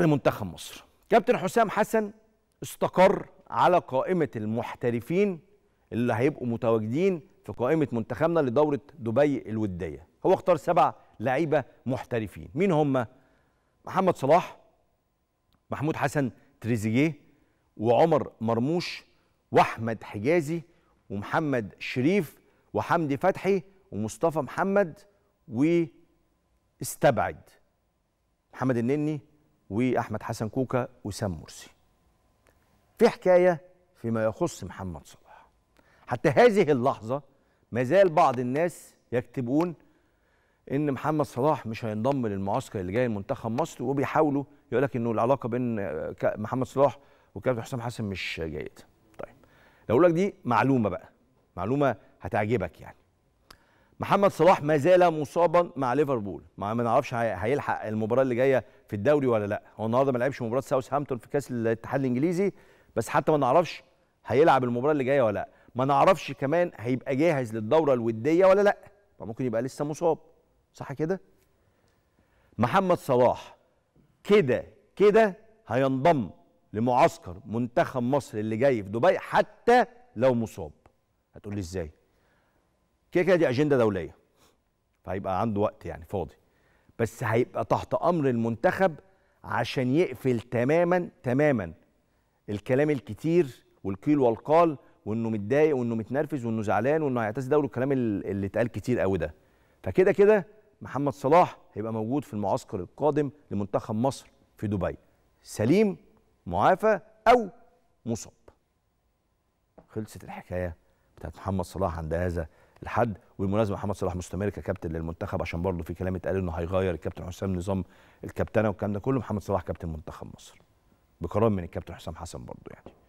لمنتخب مصر كابتن حسام حسن استقر على قائمة المحترفين اللي هيبقوا متواجدين في قائمة منتخبنا لدورة دبي الودية هو اختار سبع لعيبة محترفين مين هم؟ محمد صلاح محمود حسن تريزيجيه وعمر مرموش واحمد حجازي ومحمد شريف وحمدي فتحي ومصطفى محمد واستبعد محمد النني واحمد حسن كوكا وسام مرسي في حكايه فيما يخص محمد صلاح حتى هذه اللحظه ما زال بعض الناس يكتبون ان محمد صلاح مش هينضم للمعسكر اللي جاي لمنتخب مصر وبيحاولوا يقول لك انه العلاقه بين محمد صلاح وكابتن حسام حسن مش جيده طيب لو لك دي معلومه بقى معلومه هتعجبك يعني محمد صلاح ما زال مصابا مع ليفربول ما نعرفش هيلحق المباراه اللي جايه في الدوري ولا لا هو النهارده ما لعبش مباراه ساوثهامبتون في كاس الاتحاد الانجليزي بس حتى ما نعرفش هيلعب المباراه اللي جايه ولا لا ما نعرفش كمان هيبقى جاهز للدوره الوديه ولا لا ما ممكن يبقى لسه مصاب صح كده محمد صلاح كده كده هينضم لمعسكر منتخب مصر اللي جاي في دبي حتى لو مصاب هتقول لي ازاي كده كده دي اجنده دوليه فهيبقى عنده وقت يعني فاضي بس هيبقى تحت امر المنتخب عشان يقفل تماما تماما الكلام الكتير والقيل والقال وانه متضايق وانه متنرفز وانه زعلان وانه هيعتزل دوله الكلام اللي اتقال كتير قوي ده فكده كده محمد صلاح هيبقى موجود في المعسكر القادم لمنتخب مصر في دبي سليم معافى او مصاب خلصت الحكايه بتاعت محمد صلاح عند هذا لحد والمناسبه محمد صلاح مستمر ككابتن للمنتخب عشان برضه في كلام اتقال انه هيغير الكابتن حسام نظام الكابتنه والكلام ده كله محمد صلاح كابتن منتخب مصر بقرار من الكابتن حسام حسن برضه يعني